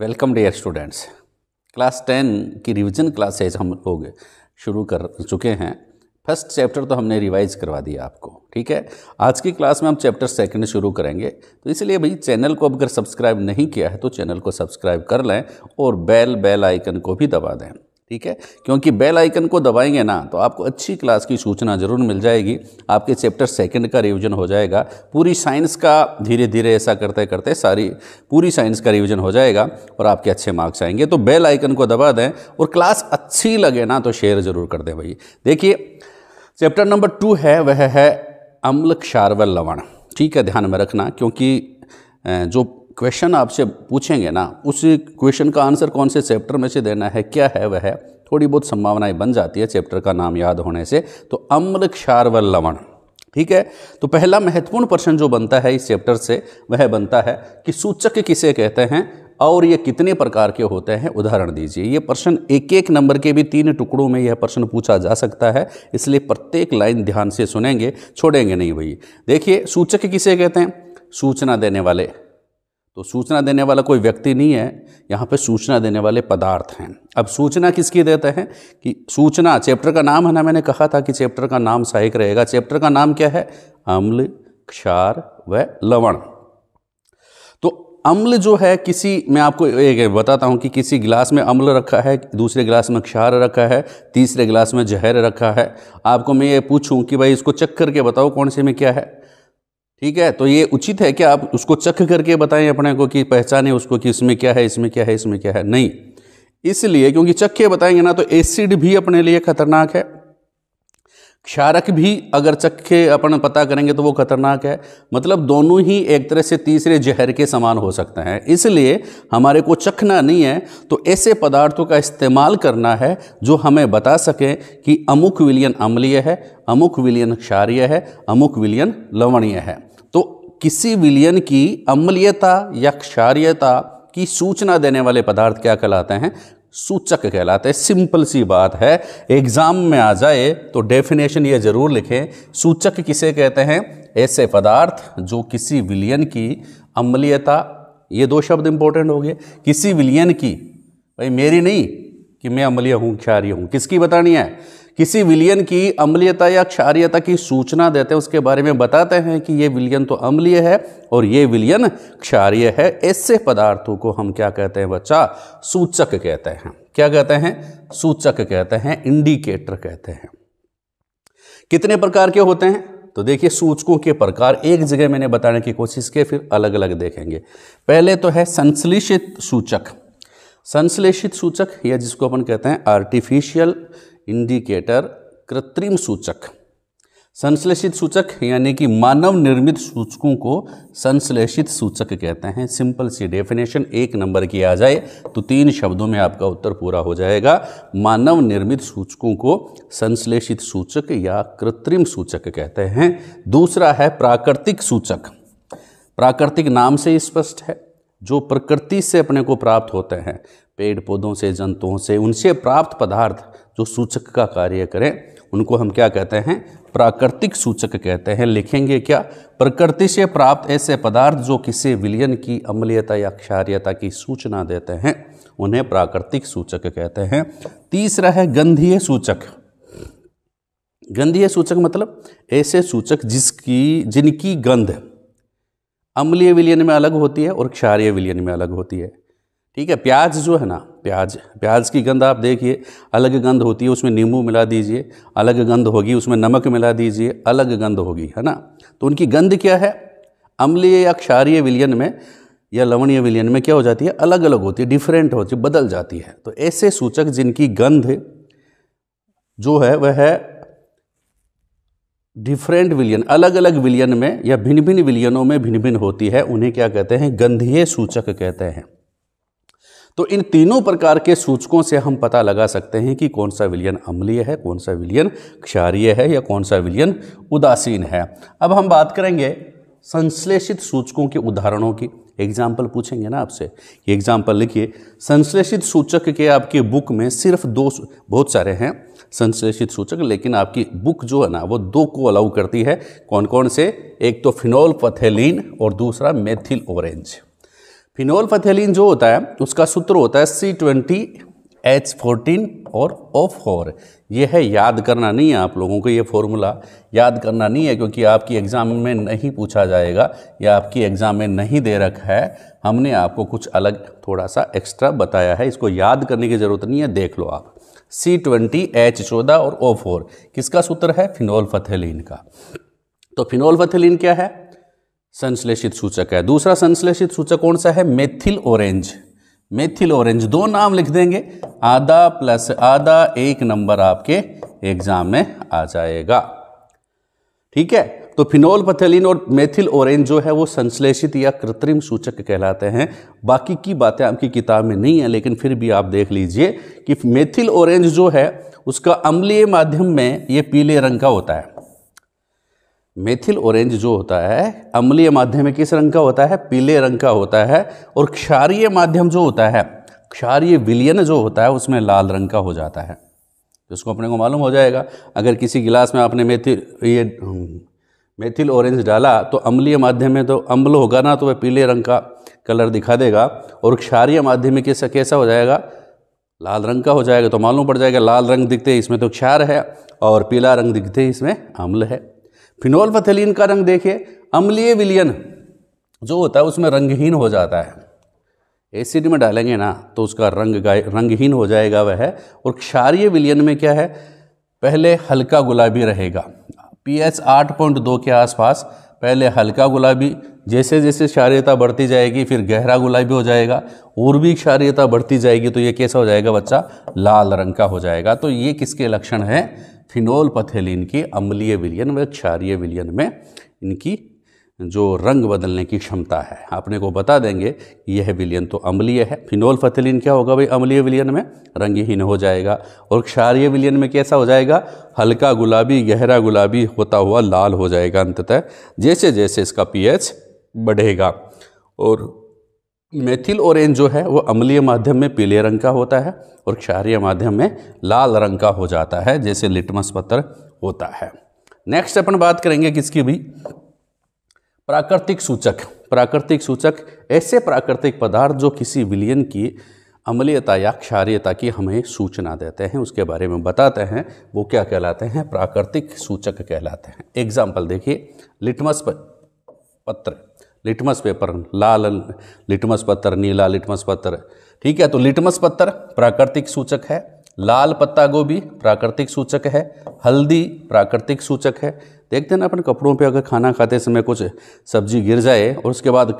welcome dear students class ten की revision classes हम लोग शुरू कर चुके हैं फर्स्ट चैप्टर तो हमने रिवाइज करवा दिया आपको ठीक है आज की क्लास में हम चैप्टर सेकंड शुरू करेंगे तो इसलिए भाई चैनल को अगर सब्सक्राइब नहीं किया है तो चैनल को सब्सक्राइब कर लें और बेल बेल आइकन को भी दबा दें ठीक है क्योंकि बेल आइकन को दबाएंगे ना तो आपको अच्छी क्लास की सूचना ज़रूर मिल जाएगी आपके चैप्टर सेकंड का रिवीजन हो जाएगा पूरी साइंस का धीरे धीरे ऐसा करते करते सारी पूरी साइंस का रिवीजन हो जाएगा और आपके अच्छे मार्क्स आएंगे तो बेल आइकन को दबा दें और क्लास अच्छी लगे ना तो शेयर ज़रूर कर दें भाई देखिए चैप्टर नंबर टू है वह है अम्ल क्षारवल लवण ठीक है ध्यान में रखना क्योंकि जो क्वेश्चन आपसे पूछेंगे ना उस क्वेश्चन का आंसर कौन से चैप्टर में से देना है क्या है वह थोड़ी बहुत संभावनाएं बन जाती है चैप्टर का नाम याद होने से तो अम्ल क्षार व लवण ठीक है तो पहला महत्वपूर्ण प्रश्न जो बनता है इस चैप्टर से वह बनता है कि सूचक किसे कहते हैं और ये कितने प्रकार के होते हैं उदाहरण दीजिए ये प्रश्न एक एक नंबर के भी तीन टुकड़ों में यह प्रश्न पूछा जा सकता है इसलिए प्रत्येक लाइन ध्यान से सुनेंगे छोड़ेंगे नहीं भैया देखिए सूचक किसे कहते हैं सूचना देने वाले तो सूचना देने वाला कोई व्यक्ति नहीं है यहाँ पे सूचना देने वाले पदार्थ हैं अब सूचना किसकी देते हैं कि सूचना चैप्टर का नाम है ना मैंने कहा था कि चैप्टर का नाम सहायक रहेगा चैप्टर का नाम क्या है अम्ल क्षार व लवण तो अम्ल जो है किसी मैं आपको एक बताता हूँ कि किसी गिलास में अम्ल रखा है दूसरे गिलास में क्षार रखा है तीसरे गिलास में जहर रखा है आपको मैं ये पूछूँ कि भाई इसको चक करके बताओ कौन से में क्या है ठीक है तो ये उचित है कि आप उसको चख करके बताएं अपने को कि पहचाने उसको कि इसमें क्या है इसमें क्या है इसमें क्या है नहीं इसलिए क्योंकि चखे के बताएंगे ना तो एसिड भी अपने लिए खतरनाक है क्षारक भी अगर चखे अपन पता करेंगे तो वो खतरनाक है मतलब दोनों ही एक तरह से तीसरे जहर के समान हो सकते हैं इसलिए हमारे को चखना नहीं है तो ऐसे पदार्थों का इस्तेमाल करना है जो हमें बता सकें कि अमुक विलियन अम्लीय है अमुक विलियन क्षारीय है अमुक विलियन लवणीय है किसी विलियन की अम्लीयता या क्षारियता की सूचना देने वाले पदार्थ क्या कहलाते हैं सूचक कहलाते हैं सिंपल सी बात है एग्जाम में आ जाए तो डेफिनेशन ये जरूर लिखें सूचक किसे कहते हैं ऐसे पदार्थ जो किसी विलियन की अम्लीयता ये दो शब्द इंपॉर्टेंट हो गए किसी विलियन की भाई मेरी नहीं कि मैं अम्लीय हूँ क्षार्य हूँ किसकी बतानी है किसी विलियन की अम्लीयता या क्षारियता की सूचना देते हैं उसके बारे में बताते हैं कि ये विलियन तो अम्लीय है और ये विलियन क्षारिय है ऐसे पदार्थों को हम क्या कहते हैं बच्चा सूचक कहते हैं क्या कहते हैं सूचक कहते हैं इंडिकेटर कहते हैं कितने प्रकार के होते हैं तो देखिए सूचकों के प्रकार एक जगह मैंने बताने की कोशिश की फिर अलग अलग देखेंगे पहले तो है संश्लेषित सूचक संश्लेषित सूचक या जिसको अपन कहते हैं आर्टिफिशियल इंडिकेटर कृत्रिम सूचक संश्लेषित सूचक यानी कि मानव निर्मित सूचकों को संश्लेषित सूचक कहते हैं सिंपल सी डेफिनेशन एक नंबर की आ जाए तो तीन शब्दों में आपका उत्तर पूरा हो जाएगा मानव निर्मित सूचकों को संश्लेषित सूचक या कृत्रिम सूचक कहते हैं दूसरा है प्राकृतिक सूचक प्राकृतिक नाम से स्पष्ट है जो प्रकृति से अपने को प्राप्त होते हैं पेड़ पौधों से जंतुओं से उनसे प्राप्त पदार्थ जो सूचक का कार्य करें उनको हम क्या कहते हैं प्राकृतिक सूचक कहते हैं लिखेंगे क्या प्रकृति से प्राप्त ऐसे पदार्थ जो किसी विलयन की अम्लीयता या क्षार्यता की सूचना देते हैं उन्हें प्राकृतिक सूचक कहते हैं तीसरा है गंधीय सूचक गंधीय सूचक मतलब ऐसे सूचक जिसकी जिनकी गंध अम्लीय विलयन में अलग होती है और क्षारीय विलयन में अलग होती है ठीक है प्याज जो है ना प्याज प्याज की गंध आप देखिए अलग गंध होती है उसमें नींबू मिला दीजिए अलग गंध होगी उसमें नमक मिला दीजिए अलग गंध होगी है ना तो उनकी गंध क्या है अम्लीय या क्षारीय विलियन में या लवणीय विलियन में क्या हो जाती है अलग अलग होती है डिफरेंट होती है बदल जाती है तो ऐसे सूचक जिनकी गंध जो है वह है डिफरेंट विलियन अलग अलग विलियन में या भिन्न भिन्न विलियनों में भिन्न भिन्न होती है उन्हें क्या कहते हैं गंधीय सूचक कहते हैं तो इन तीनों प्रकार के सूचकों से हम पता लगा सकते हैं कि कौन सा विलियन अम्लीय है कौन सा विलियन क्षारीय है या कौन सा विलियन उदासीन है अब हम बात करेंगे संश्लेषित सूचकों के उदाहरणों की एग्जाम्पल पूछेंगे ना आपसे एग्जाम्पल लिखिए संश्लेषित सूचक के आपकी बुक में सिर्फ दो बहुत सारे हैं संश्लेषित सूचक लेकिन आपकी बुक जो है ना वो दो को अलाउ करती है कौन कौन से एक तो फिनोल पथेलिन और दूसरा मेथिल ऑरेंज फिनोल फथेलिन जो होता है उसका सूत्र होता है सी ट्वेंटी एच फोर्टीन और ओ फोर यह है याद करना नहीं है आप लोगों को ये फॉर्मूला याद करना नहीं है क्योंकि आपकी एग्ज़ाम में नहीं पूछा जाएगा या आपकी एग्ज़ाम में नहीं दे रखा है हमने आपको कुछ अलग थोड़ा सा एक्स्ट्रा बताया है इसको याद करने की ज़रूरत नहीं है देख लो आप सी ट्वेंटी एच चौदह और ओ फोर किसका सूत्र है फिनोल फथेलिन का तो फिनोल फथेलिन क्या है संश्लेषित सूचक है दूसरा संश्लेषित सूचक कौन सा है मेथिल ऑरेंज मेथिल ऑरेंज दो नाम लिख देंगे आधा प्लस आधा एक नंबर आपके एग्जाम में आ जाएगा ठीक है तो फिनोल पथेलिन और मेथिल ऑरेंज जो है वो संश्लेषित या कृत्रिम सूचक कहलाते हैं बाकी की बातें आपकी किताब में नहीं है लेकिन फिर भी आप देख लीजिए कि मेथिल ऑरेंज जो है उसका अम्लीय माध्यम में ये पीले रंग का होता है मेथिल ऑरेंज जो होता है अम्लीय माध्यम में किस रंग का होता है पीले रंग का होता है और क्षारीय माध्यम जो होता है क्षारीय विलियन जो होता है उसमें लाल रंग का हो जाता है जिसको तो अपने को मालूम हो जाएगा अगर किसी गिलास में आपने हम्म, मेथिल ये मेथिल ऑरेंज डाला तो अम्लीय माध्यम में तो अम्ल होगा ना तो वह पीले रंग का कलर दिखा देगा और क्षारीय माध्यम में कैसा कैसा हो जाएगा लाल रंग का हो जाएगा तो मालूम पड़ जाएगा लाल रंग दिखते इसमें तो क्षार है और पीला रंग दिखते इसमें अम्ल है फथेलिन का रंग देखिए अम्लीय विलियन जो होता है उसमें रंगहीन हो जाता है एसिड में डालेंगे ना तो उसका रंग रंगहीन हो जाएगा वह और क्षारीय विलियन में क्या है पहले हल्का गुलाबी रहेगा पीएच 8.2 के आसपास पहले हल्का गुलाबी जैसे जैसे क्षारियता बढ़ती जाएगी फिर गहरा गुलाबी हो जाएगा और भी क्षारियता बढ़ती जाएगी तो ये कैसा हो जाएगा बच्चा लाल रंग का हो जाएगा तो ये किसके लक्षण हैं फिनोल पथेलिन की अम्लीय विलियन व क्षारीय विलियन में इनकी जो रंग बदलने की क्षमता है आपने को बता देंगे यह विलियन तो अम्लीय है फिनोल फथिलिन क्या होगा भाई अम्लीय विलियन में रंगहीन हो जाएगा और क्षारीय विलियन में कैसा हो जाएगा हल्का गुलाबी गहरा गुलाबी होता हुआ लाल हो जाएगा अंततः जैसे जैसे इसका पीएच बढ़ेगा और मेथिल ऑरेंज जो है वो अम्लीय माध्यम में पीले रंग का होता है और क्षारीय माध्यम में लाल रंग का हो जाता है जैसे लिटमस पत्र होता है नेक्स्ट अपन बात करेंगे किसकी भी प्राकृतिक सूचक प्राकृतिक सूचक ऐसे प्राकृतिक पदार्थ जो किसी विलियन की अम्लीयता या क्षारीयता की हमें सूचना देते हैं उसके बारे में बताते हैं वो क्या कहलाते हैं प्राकृतिक सूचक कहलाते हैं एग्जाम्पल देखिए लिटमस पत्र लिटमस पेपर लाल लिटमस पत्थर नीला लिटमस पत्थर ठीक है तो लिटमस पत्थर प्राकृतिक सूचक है लाल पत्ता गोभी प्राकृतिक सूचक है हल्दी प्राकृतिक सूचक है देखते हैं ना अपन कपड़ों पे अगर खाना खाते समय कुछ सब्जी गिर जाए और उसके बाद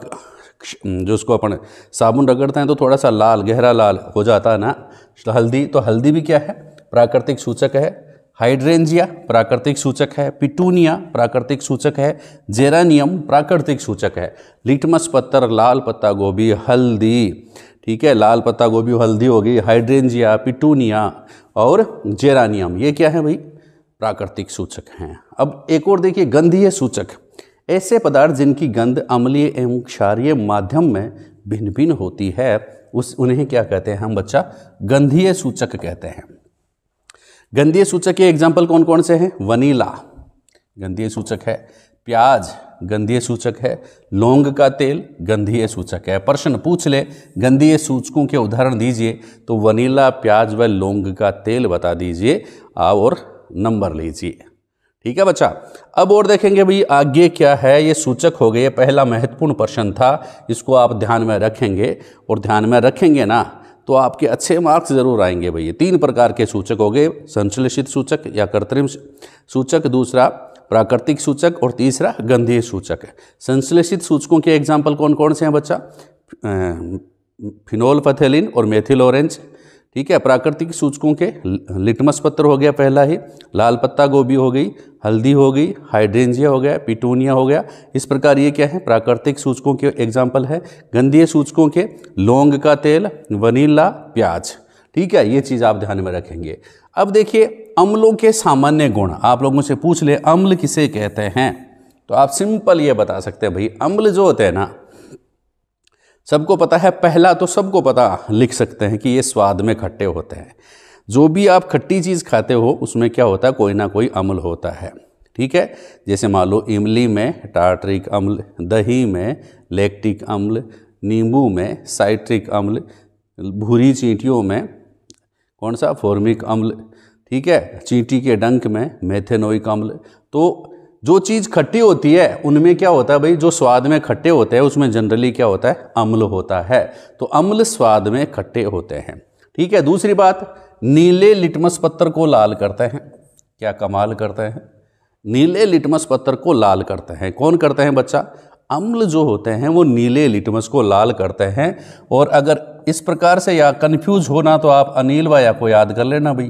जो उसको अपन साबुन रगड़ते हैं तो थोड़ा सा लाल गहरा लाल हो जाता है ना हल्दी तो हल्दी भी क्या है प्राकृतिक सूचक है हाइड्रेंजिया प्राकृतिक सूचक है पिटूनिया प्राकृतिक सूचक है जेरानियम प्राकृतिक सूचक है लिटमस पत्थर लाल पत्ता गोभी हल्दी ठीक है लाल पत्ता गोभी हल्दी होगी हाइड्रेंजिया पिटूनिया और जेरानियम ये क्या है भाई प्राकृतिक सूचक हैं अब एक और देखिए गंधीय सूचक ऐसे पदार्थ जिनकी गंध अम्लीय एवं क्षारीय माध्यम में भिन्न भिन्न होती है उस उन्हें क्या कहते हैं हम बच्चा गंधीय सूचक कहते हैं गंधीय सूचक के एग्जाम्पल कौन कौन से हैं वनीला गंधीय सूचक है प्याज गंधीय सूचक है लौंग का तेल गंधीय सूचक है प्रश्न पूछ ले गंधीय सूचकों के उदाहरण दीजिए तो वनीला प्याज व लौंग का तेल बता दीजिए और नंबर लीजिए ठीक है बच्चा अब और देखेंगे भाई आगे क्या है ये सूचक हो गए पहला महत्वपूर्ण प्रश्न था इसको आप ध्यान में रखेंगे और ध्यान में रखेंगे ना तो आपके अच्छे मार्क्स जरूर आएंगे भैया तीन प्रकार के सूचक हो गए संश्लेषित सूचक या कृत्रिम सूचक दूसरा प्राकृतिक सूचक और तीसरा गंधीय सूचक संश्लेषित सूचकों के एग्जाम्पल कौन कौन से हैं बच्चा फिनोल फथेलिन और मेथिल ऑरेंज ठीक है प्राकृतिक सूचकों के लिटमस पत्र हो गया पहला ही लाल पत्ता गोभी हो गई हल्दी हो गई हाइड्रेंजिया हो गया पिटूनिया हो गया इस प्रकार ये क्या है प्राकृतिक सूचकों के एग्जाम्पल है गंदीय सूचकों के लौंग का तेल वनीला प्याज ठीक है ये चीज़ आप ध्यान में रखेंगे अब देखिए अम्लों के सामान्य गुण आप लोगों से पूछ ले अम्ल किसे कहते हैं तो आप सिंपल ये बता सकते हैं भाई अम्ल जो होते हैं ना सबको पता है पहला तो सबको पता लिख सकते हैं कि ये स्वाद में खट्टे होते हैं जो भी आप खट्टी चीज़ खाते हो उसमें क्या होता है कोई ना कोई अम्ल होता है ठीक है जैसे मान लो इमली में टार्ट्रिक अम्ल दही में लैक्टिक अम्ल नींबू में साइट्रिक अम्ल भूरी चींटियों में कौन सा फॉर्मिक अम्ल ठीक है चींटी के डंक में मेथेनोइक अम्ल तो जो चीज़ खट्टी होती है उनमें क्या होता है भाई जो स्वाद में खट्टे होते हैं उसमें जनरली क्या होता है अम्ल होता है तो अम्ल स्वाद में खट्टे होते हैं ठीक है दूसरी बात नीले लिटमस पत्थर को लाल करते हैं क्या कमाल करते हैं नीले लिटमस पत्थर को लाल करते हैं कौन करते हैं बच्चा अम्ल जो होते हैं वो नीले लिटमस को लाल करते हैं और अगर इस प्रकार से या कन्फ्यूज होना तो आप अनिल भाया को याद कर लेना भाई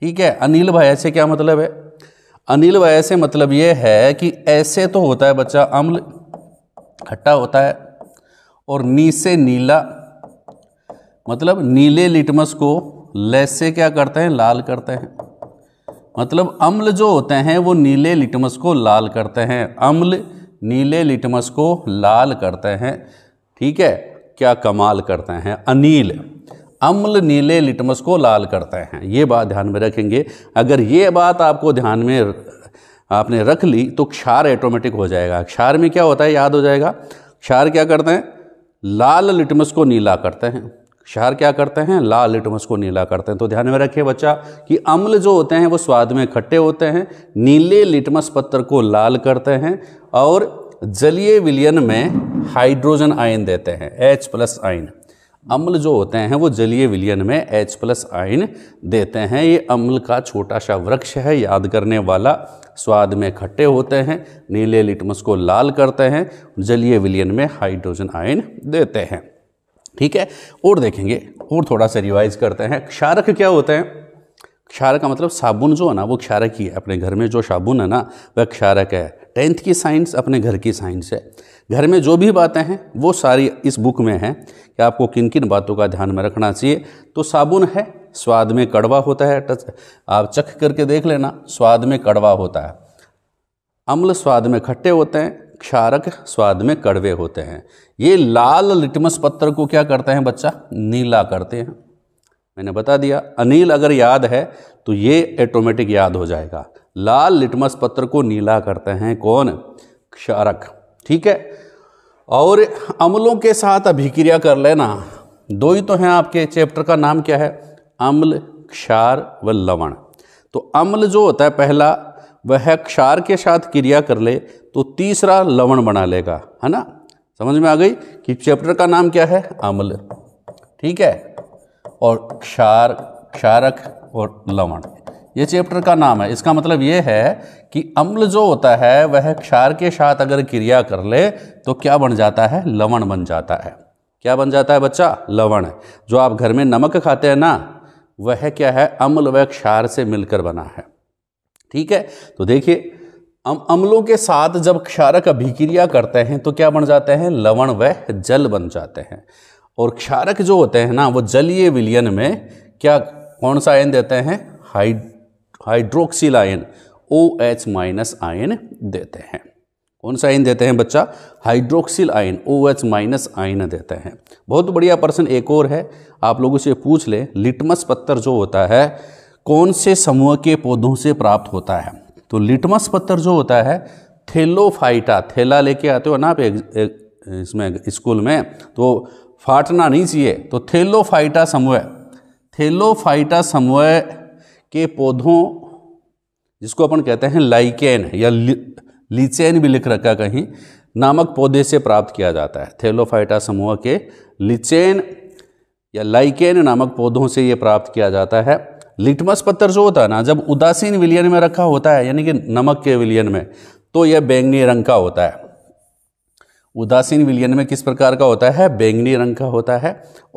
ठीक है अनिल भाया से क्या मतलब है अनिल वाय से मतलब ये है कि ऐसे तो होता है बच्चा अम्ल खट्टा होता है और नी से नीला मतलब नीले लिटमस को लैस से क्या करते हैं लाल करते हैं मतलब अम्ल जो होते हैं वो नीले लिटमस को लाल करते हैं अम्ल नीले लिटमस को लाल करते हैं ठीक है क्या कमाल करते हैं अनिल अम्ल नीले लिटमस को लाल करते हैं ये बात ध्यान में रखेंगे अगर ये बात आपको ध्यान में आपने रख ली तो क्षार ऑटोमेटिक हो जाएगा क्षार में क्या होता है याद हो जाएगा क्षार क्या करते हैं लाल लिटमस को नीला करते हैं क्षार क्या करते हैं लाल लिटमस को नीला करते हैं तो ध्यान में रखिए बच्चा कि अम्ल जो होते हैं वो स्वाद में खट्टे होते हैं नीले लिटमस पत्र को लाल करते हैं और जलीय विलयन में हाइड्रोजन आयन देते हैं H प्लस आयन अम्ल जो होते हैं वो जलीय विलयन में H प्लस आइन देते हैं ये अम्ल का छोटा सा वृक्ष है याद करने वाला स्वाद में खट्टे होते हैं नीले लिटमस को लाल करते हैं जलीय विलयन में हाइड्रोजन आयन देते हैं ठीक है और देखेंगे और थोड़ा सा रिवाइज करते हैं क्षारक क्या होते हैं क्षारक का मतलब साबुन जो है ना वो क्षारक ही है अपने घर में जो साबुन है ना वह क्षारक है टेंथ की साइंस अपने घर की साइंस है घर में जो भी बातें हैं वो सारी इस बुक में हैं कि आपको किन किन बातों का ध्यान में रखना चाहिए तो साबुन है स्वाद में कड़वा होता है टच आप चख करके देख लेना स्वाद में कड़वा होता है अम्ल स्वाद में खट्टे होते हैं क्षारक स्वाद में कड़वे होते हैं ये लाल लिटमस पत्थर को क्या करते हैं बच्चा नीला करते हैं मैंने बता दिया अनिल अगर याद है तो ये ऑटोमेटिक याद हो जाएगा लाल लिटमस पत्र को नीला करते हैं कौन क्षारक ठीक है और अम्लों के साथ अभिक्रिया कर लेना दो ही तो हैं आपके चैप्टर का नाम क्या है अम्ल क्षार व लवण तो अम्ल जो होता है पहला वह क्षार के साथ क्रिया कर ले तो तीसरा लवण बना लेगा है ना समझ में आ गई कि चैप्टर का नाम क्या है अम्ल ठीक है और क्षार क्षारक और लवण ये चैप्टर का नाम है इसका मतलब ये है कि अम्ल जो होता है वह क्षार के साथ अगर क्रिया कर ले तो क्या बन जाता है लवण बन जाता है क्या बन जाता है बच्चा लवण जो आप घर में नमक खाते हैं ना वह क्या है अम्ल व क्षार से मिलकर बना है ठीक है तो देखिए अम अम्लों के साथ जब क्षारक अभिक्रिया करते हैं तो क्या बन जाते हैं लवण व जल बन जाते हैं और क्षारक जो होते हैं ना वो जलीय विलयन में क्या कौन सा आयन देते हैं हाइड hydroxyl ion O H minus ion देते हैं कौन सा आयन देते हैं बच्चा hydroxyl ion O H minus ion देते हैं बहुत बढ़िया प्रश्न एक और है आप लोगों से पूछ लें लिटमस पत्थर जो होता है कौन से समूह के पौधों से प्राप्त होता है तो लिटमस पत्थर जो होता है थेलोफाइटा थैला लेके आते हो ना आप एक, इसमें स्कूल में तो फाटना नहीं चाहिए तो थेलोफाइटा समूह थेलोफाइटा समूह के पौधों जिसको अपन कहते हैं लाइकेन या लीचेन भी लिख रखा कहीं नामक पौधे से प्राप्त किया जाता है थेलोफाइटा समूह के लिचेन या लाइकेन नामक पौधों से ये प्राप्त किया जाता है लिटमस पत्थर जो होता है ना जब उदासीन विलियन में रखा होता है यानी कि नमक के विलियन में तो यह बैंगनी रंग का होता है उदासीन विलियन में किस प्रकार का होता है बैंगनी रंग का होता है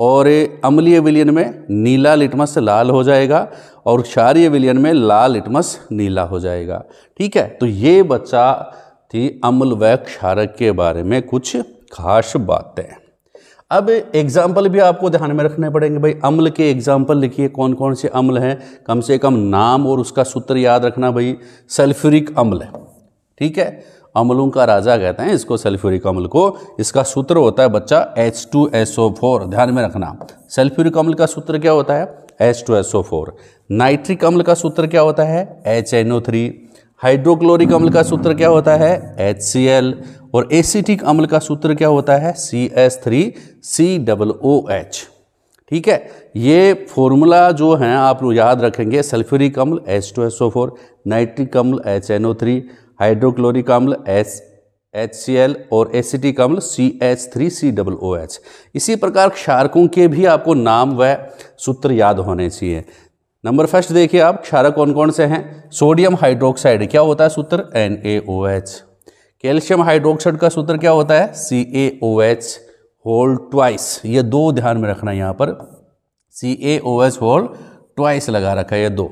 और अम्लीय विलियन में नीला लिटमस लाल हो जाएगा और क्षारीय विलियन में लाल लिटमस नीला हो जाएगा ठीक है तो ये बच्चा थी अम्ल व क्षारक के बारे में कुछ खास बातें अब एग्जाम्पल भी आपको ध्यान में रखने पड़ेंगे भाई अम्ल के एग्जाम्पल लिखिए कौन कौन से अम्ल हैं कम से कम नाम और उसका सूत्र याद रखना भाई सल्फ्यूरिक अम्ल ठीक है अम्लों का राजा कहते हैं इसको सल्फ्यूरिक अम्ल को इसका सूत्र होता है बच्चा H two S O four ध्यान में रखना सल्फ्यूरिक अम्ल का सूत्र क्या होता है H two S O four nitric अम्ल का सूत्र क्या होता है H N O three hydrochloric अम्ल का सूत्र क्या होता है एच सी एल और एसिटिक अम्ल का सूत्र क्या होता है C S three C double O H ठीक है ये फॉर्मूला जो है आप याद रखेंगे सल्फ्यूरिक अम्ल H two S O four nitric अम्ल H N O three hydrochloric अम्ल एस एच सी एल और एसिटिक अम्ल C H three C double O H इसी प्रकार क्षारकों के भी आपको नाम व सूत्र याद होने चाहिए नंबर फर्स्ट देखिए आप क्षारक कौन कौन से हैं सोडियम हाइड्रोक्साइड क्या होता है सूत्र N A O H calcium hydroxide का सूत्र क्या होता है C A O H whole twice ये दो ध्यान में रखना है यहाँ पर C A O H whole twice लगा रखा है ये दो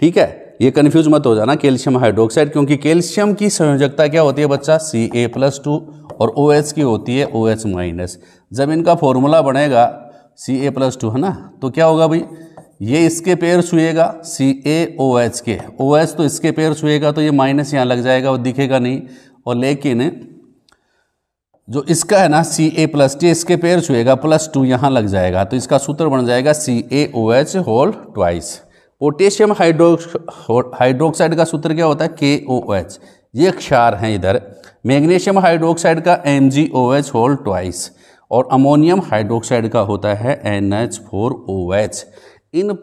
ठीक है ये कन्फ्यूज मत हो जाना कैल्शियम हाइड्रोक्साइड क्योंकि कैल्शियम की संयोजकता क्या होती है बच्चा सी ए प्लस टू और ओ OH की होती है ओ OH माइनस जब इनका फॉर्मूला बनेगा सी ए प्लस टू है ना तो क्या होगा भाई ये इसके पैर छुएगा सी ए ओ एच के ओ एच तो इसके पैर छुएगा तो ये माइनस यहाँ लग जाएगा और दिखेगा नहीं और लेकिन जो इसका है ना सी ए प्लस टी इसके पैर छुएगा प्लस टू यहाँ लग जाएगा तो इसका सूत्र बन जाएगा C A O H whole twice potassium हाइड्रोक्स हाइड्रोक्साइड का सूत्र क्या होता है के ओ एच ये क्षार हैं इधर मैग्नीशियम हाइड्रोक्साइड का M G O H whole twice और अमोनियम हाइड्रोक्साइड का होता है N H four O H इन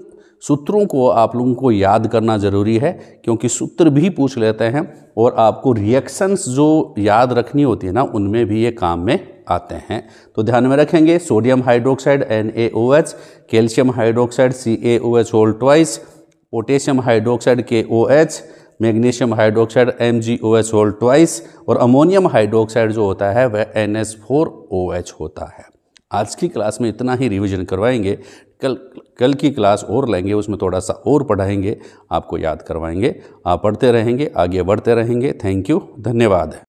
सूत्रों को आप लोगों को याद करना ज़रूरी है क्योंकि सूत्र भी पूछ लेते हैं और आपको रिएक्शंस जो याद रखनी होती है ना उनमें भी ये काम में आते हैं तो ध्यान में रखेंगे sodium hydroxide N calcium hydroxide C A O H whole twice potassium hydroxide K O H magnesium hydroxide M G O H whole twice और अमोनियम हाइड्रोक्साइड जो होता है वह N S four O H होता है आज की class में इतना ही रिविजन करवाएंगे कल कल की क्लास और लेंगे उसमें थोड़ा सा और पढ़ाएंगे आपको याद करवाएंगे आप पढ़ते रहेंगे आगे बढ़ते रहेंगे थैंक यू धन्यवाद